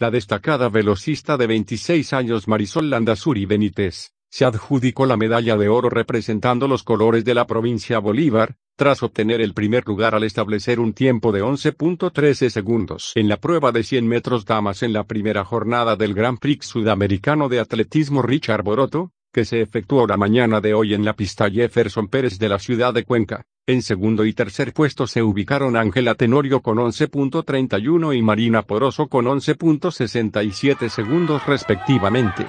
La destacada velocista de 26 años Marisol Landazuri Benítez, se adjudicó la medalla de oro representando los colores de la provincia Bolívar, tras obtener el primer lugar al establecer un tiempo de 11.13 segundos en la prueba de 100 metros damas en la primera jornada del Gran Prix Sudamericano de Atletismo Richard Boroto, que se efectuó la mañana de hoy en la pista Jefferson Pérez de la ciudad de Cuenca. En segundo y tercer puesto se ubicaron Ángela Tenorio con 11.31 y Marina Poroso con 11.67 segundos respectivamente.